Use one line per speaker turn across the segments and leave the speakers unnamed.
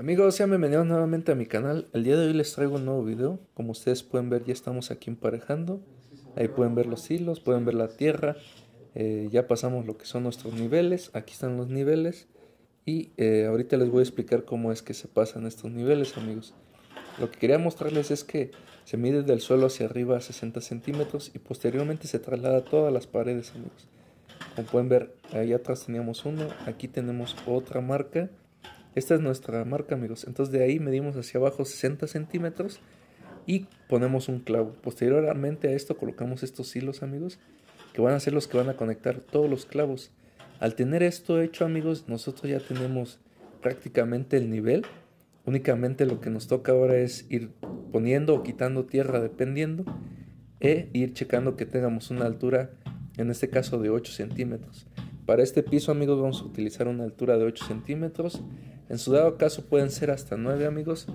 Amigos, sean bienvenidos nuevamente a mi canal. El día de hoy les traigo un nuevo video. Como ustedes pueden ver, ya estamos aquí emparejando. Ahí pueden ver los hilos, pueden ver la tierra. Eh, ya pasamos lo que son nuestros niveles. Aquí están los niveles. Y eh, ahorita les voy a explicar cómo es que se pasan estos niveles, amigos. Lo que quería mostrarles es que se mide del suelo hacia arriba a 60 centímetros y posteriormente se traslada a todas las paredes, amigos. Como pueden ver, ahí atrás teníamos uno. Aquí tenemos otra marca esta es nuestra marca, amigos. Entonces de ahí medimos hacia abajo 60 centímetros y ponemos un clavo. Posteriormente a esto colocamos estos hilos, amigos, que van a ser los que van a conectar todos los clavos. Al tener esto hecho, amigos, nosotros ya tenemos prácticamente el nivel. Únicamente lo que nos toca ahora es ir poniendo o quitando tierra dependiendo e ir checando que tengamos una altura, en este caso de 8 centímetros. Para este piso amigos vamos a utilizar una altura de 8 centímetros. En su dado caso pueden ser hasta 9 amigos.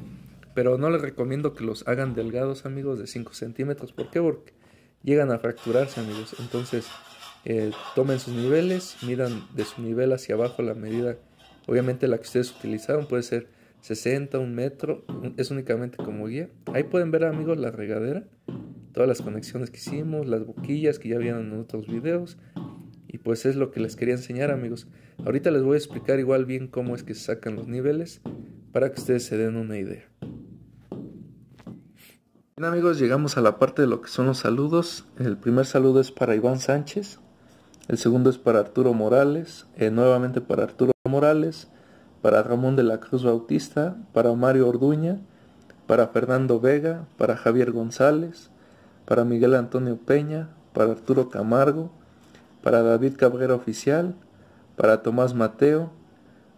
Pero no les recomiendo que los hagan delgados amigos de 5 centímetros. ¿Por qué? Porque llegan a fracturarse amigos. Entonces eh, tomen sus niveles, midan de su nivel hacia abajo la medida. Obviamente la que ustedes utilizaron puede ser 60, un metro. Es únicamente como guía. Ahí pueden ver amigos la regadera todas las conexiones que hicimos, las boquillas que ya vieron en otros videos, y pues es lo que les quería enseñar amigos. Ahorita les voy a explicar igual bien cómo es que se sacan los niveles para que ustedes se den una idea. Bien amigos, llegamos a la parte de lo que son los saludos. El primer saludo es para Iván Sánchez. El segundo es para Arturo Morales. Eh, nuevamente para Arturo Morales. Para Ramón de la Cruz Bautista. Para Mario Orduña. Para Fernando Vega. Para Javier González. Para Miguel Antonio Peña. Para Arturo Camargo para David Cabrera Oficial, para Tomás Mateo,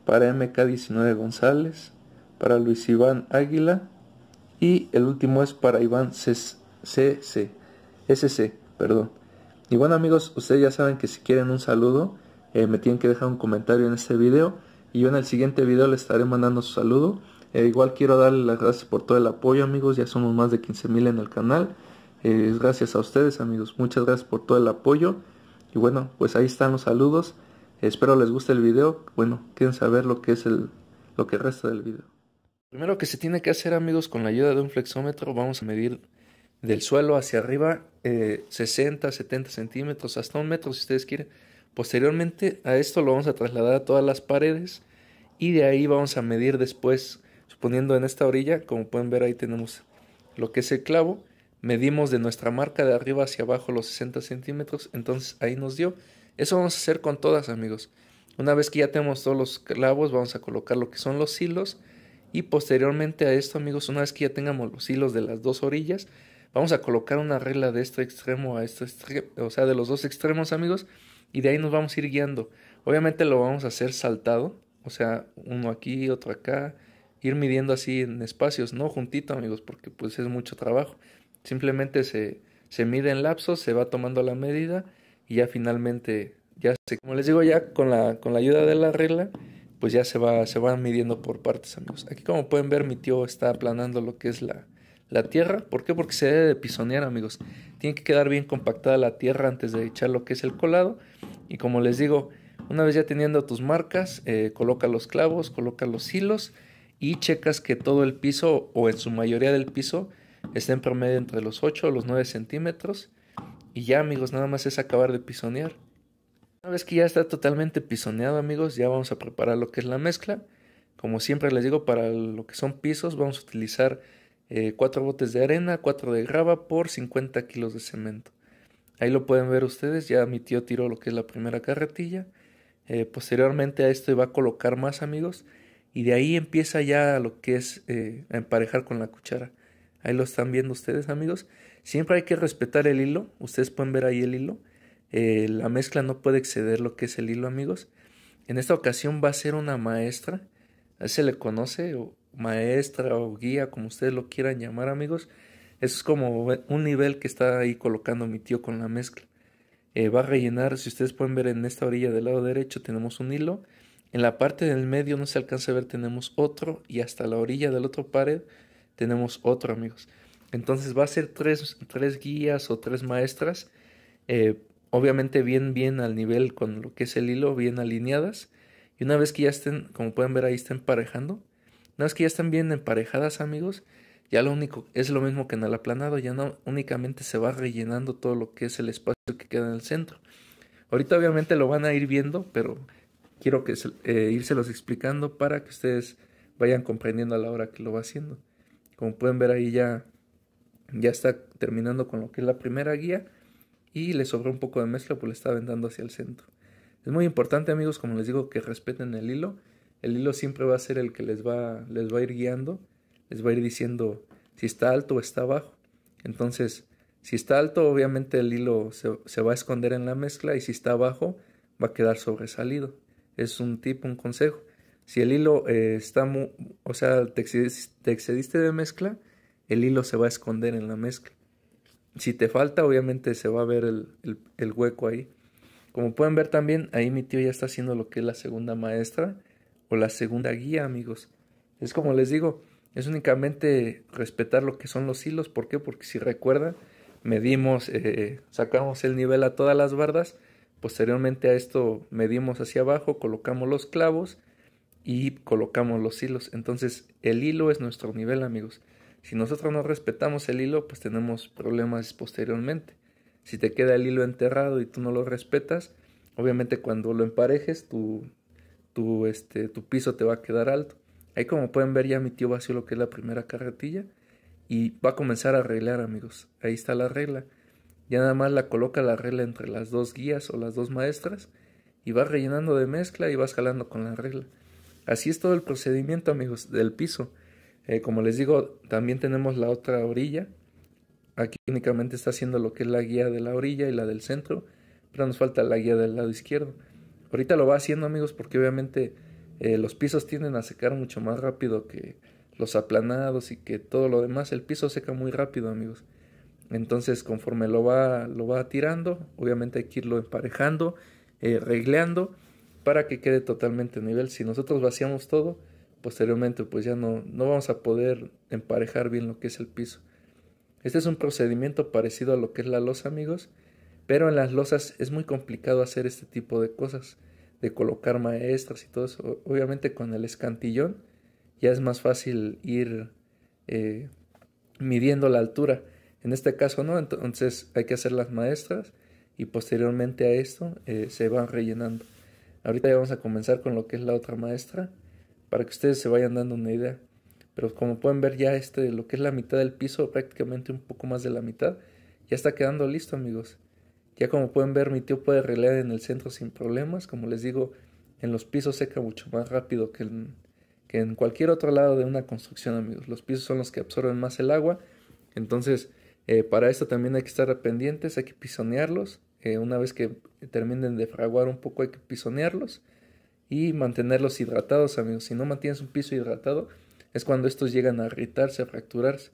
para MK19 González, para Luis Iván Águila y el último es para Iván CC, SC, perdón. Y bueno amigos, ustedes ya saben que si quieren un saludo, eh, me tienen que dejar un comentario en este video y yo en el siguiente video les estaré mandando su saludo. Eh, igual quiero darle las gracias por todo el apoyo amigos, ya somos más de 15.000 mil en el canal. Eh, gracias a ustedes amigos, muchas gracias por todo el apoyo. Y bueno, pues ahí están los saludos. Espero les guste el video. Bueno, quieren saber lo que es el lo que resta del video. Primero que se tiene que hacer amigos con la ayuda de un flexómetro vamos a medir del suelo hacia arriba 60, eh, 70 centímetros, hasta un metro si ustedes quieren. Posteriormente a esto lo vamos a trasladar a todas las paredes y de ahí vamos a medir después, suponiendo en esta orilla, como pueden ver ahí tenemos lo que es el clavo medimos de nuestra marca de arriba hacia abajo los 60 centímetros, entonces ahí nos dio. Eso vamos a hacer con todas, amigos. Una vez que ya tenemos todos los clavos, vamos a colocar lo que son los hilos. Y posteriormente a esto, amigos, una vez que ya tengamos los hilos de las dos orillas, vamos a colocar una regla de este extremo a este extremo, o sea, de los dos extremos, amigos. Y de ahí nos vamos a ir guiando. Obviamente lo vamos a hacer saltado, o sea, uno aquí, otro acá, ir midiendo así en espacios, no juntito, amigos, porque pues es mucho trabajo. Simplemente se, se mide en lapsos, se va tomando la medida y ya finalmente, ya se, como les digo, ya con la, con la ayuda de la regla, pues ya se va, se van midiendo por partes, amigos. Aquí como pueden ver, mi tío está aplanando lo que es la, la tierra. ¿Por qué? Porque se debe de pisonear, amigos. Tiene que quedar bien compactada la tierra antes de echar lo que es el colado. Y como les digo, una vez ya teniendo tus marcas, eh, coloca los clavos, coloca los hilos y checas que todo el piso o en su mayoría del piso está en promedio entre los 8 o los 9 centímetros. Y ya amigos, nada más es acabar de pisonear. Una vez que ya está totalmente pisoneado amigos, ya vamos a preparar lo que es la mezcla. Como siempre les digo, para lo que son pisos vamos a utilizar 4 eh, botes de arena, 4 de grava por 50 kilos de cemento. Ahí lo pueden ver ustedes, ya mi tío tiró lo que es la primera carretilla. Eh, posteriormente a esto va a colocar más amigos y de ahí empieza ya lo que es a eh, emparejar con la cuchara. Ahí lo están viendo ustedes, amigos. Siempre hay que respetar el hilo. Ustedes pueden ver ahí el hilo. Eh, la mezcla no puede exceder lo que es el hilo, amigos. En esta ocasión va a ser una maestra. A se le conoce o maestra o guía, como ustedes lo quieran llamar, amigos. Eso es como un nivel que está ahí colocando mi tío con la mezcla. Eh, va a rellenar, si ustedes pueden ver en esta orilla del lado derecho tenemos un hilo. En la parte del medio no se alcanza a ver, tenemos otro y hasta la orilla del otro pared tenemos otro, amigos. Entonces va a ser tres, guías o tres maestras, eh, obviamente bien, bien al nivel con lo que es el hilo, bien alineadas. Y una vez que ya estén, como pueden ver ahí, están emparejando. Una vez que ya están bien emparejadas, amigos, ya lo único es lo mismo que en el aplanado, ya no únicamente se va rellenando todo lo que es el espacio que queda en el centro. Ahorita obviamente lo van a ir viendo, pero quiero que eh, irselos explicando para que ustedes vayan comprendiendo a la hora que lo va haciendo. Como pueden ver ahí ya, ya está terminando con lo que es la primera guía y le sobró un poco de mezcla pues le está vendando hacia el centro. Es muy importante amigos, como les digo, que respeten el hilo. El hilo siempre va a ser el que les va, les va a ir guiando, les va a ir diciendo si está alto o está bajo. Entonces, si está alto, obviamente el hilo se, se va a esconder en la mezcla y si está bajo, va a quedar sobresalido. Es un tip, un consejo. Si el hilo eh, está, muy o sea, te, excediste de mezcla, el hilo se va a esconder en la mezcla. Si te falta, obviamente se va a ver el, hueco ahí. Como pueden ver también, ahí mi tío ya está haciendo lo que es la segunda maestra o la segunda guía, amigos. Es como les digo, es únicamente respetar lo que son los hilos. ¿Por qué? Porque si recuerdan, medimos, eh, sacamos el nivel a todas las bardas. Posteriormente a esto medimos hacia abajo, colocamos los clavos y colocamos los hilos. Entonces el hilo es nuestro nivel amigos. Si nosotros no respetamos el hilo, pues tenemos problemas posteriormente. Si te queda el hilo enterrado y tú no lo respetas, obviamente cuando lo emparejes, tu, tu, este, tu piso te va a quedar alto. Ahí como pueden ver ya mi tío vació lo que es la primera carretilla y va a comenzar a arreglar amigos. Ahí está la regla. Ya nada más la coloca la regla entre las dos guías o las dos maestras y va rellenando de mezcla y va jalando con la regla. Así es todo el procedimiento, amigos, del piso. Eh, como les digo, también tenemos la otra orilla. Aquí únicamente está haciendo lo que es la guía de la orilla y la del centro, pero nos falta la guía del lado izquierdo. Ahorita lo va haciendo, amigos, porque obviamente eh, los pisos tienden a secar mucho más rápido que los aplanados y que todo lo demás. El piso seca muy rápido, amigos. Entonces, conforme lo va, lo va tirando, obviamente hay que irlo emparejando, eh, regleando para que quede totalmente nivel. Si nosotros vaciamos todo, posteriormente pues ya no, no vamos a poder emparejar bien lo que es el piso. Este es un procedimiento parecido a lo que es la losa, amigos, pero en las losas es muy complicado hacer este tipo de cosas, de colocar maestras y todo eso. Obviamente con el escantillón ya es más fácil ir eh, midiendo la altura. En este caso no, entonces hay que hacer las maestras y posteriormente a esto eh, se van rellenando. Ahorita ya vamos a comenzar con lo que es la otra maestra para que ustedes se vayan dando una idea. Pero como pueden ver ya este, lo que es la mitad del piso, prácticamente un poco más de la mitad, ya está quedando listo amigos. Ya como pueden ver mi tío puede relear en el centro sin problemas, como les digo, en los pisos seca mucho más rápido que en, que en cualquier otro lado de una construcción amigos. Los pisos son los que absorben más el agua, entonces eh, para esto también hay que estar pendientes, hay que pisonearlos una vez que terminen de fraguar un poco hay que pisonearlos y mantenerlos hidratados, amigos. Si no mantienes un piso hidratado, es cuando estos llegan a irritarse, a fracturarse.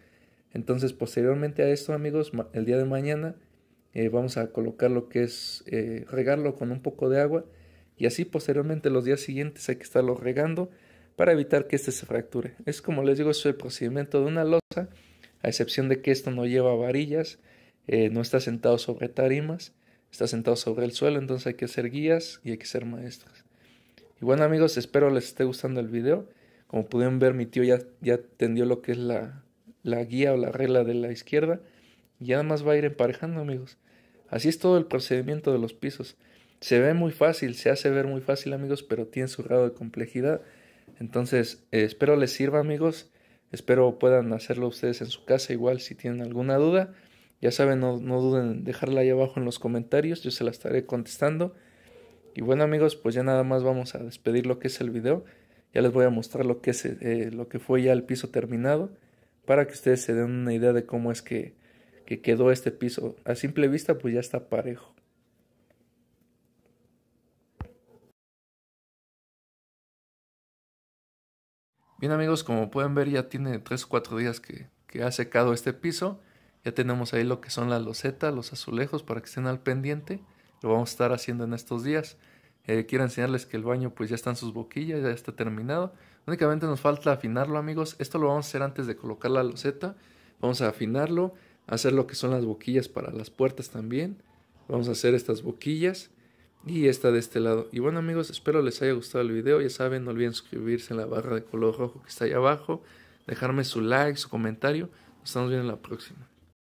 Entonces, posteriormente a esto, amigos, el día de mañana eh, vamos a colocar lo que es eh, regarlo con un poco de agua y así posteriormente los días siguientes hay que estarlo regando para evitar que este se fracture. Es como les digo, es el procedimiento de una losa, a excepción de que esto no lleva varillas, eh, no está sentado sobre tarimas está sentado sobre el suelo, entonces hay que hacer guías y hay que ser maestros. Y bueno amigos, espero les esté gustando el video. Como pudieron ver, mi tío ya, ya tendió lo que es la, la guía o la regla de la izquierda. Y además va a ir emparejando amigos. Así es todo el procedimiento de los pisos. Se ve muy fácil, se hace ver muy fácil amigos, pero tiene su grado de complejidad. Entonces, eh, espero les sirva amigos. Espero puedan hacerlo ustedes en su casa igual si tienen alguna duda. Ya saben, no, duden en dejarla ahí abajo en los comentarios, yo se la estaré contestando. Y bueno amigos, pues ya nada más vamos a despedir lo que es el video. Ya les voy a mostrar lo que, es, eh, lo que fue ya el piso terminado para que ustedes se den una idea de cómo es que, que quedó este piso. A simple vista pues ya está parejo. Bien amigos, como pueden ver ya tiene 3 o 4 días que, que ha secado este piso. Ya tenemos ahí lo que son las losetas, los azulejos para que estén al pendiente. Lo vamos a estar haciendo en estos días. Eh, quiero enseñarles que el baño pues ya están sus boquillas, ya está terminado. Únicamente nos falta afinarlo amigos. Esto lo vamos a hacer antes de colocar la loseta. Vamos a afinarlo, hacer lo que son las boquillas para las puertas también. Vamos a hacer estas boquillas y esta de este lado. Y bueno amigos, espero les haya gustado el video. Ya saben, no olviden suscribirse en la barra de color rojo que está ahí abajo. Dejarme su like, su comentario. Nos vemos viendo en la próxima.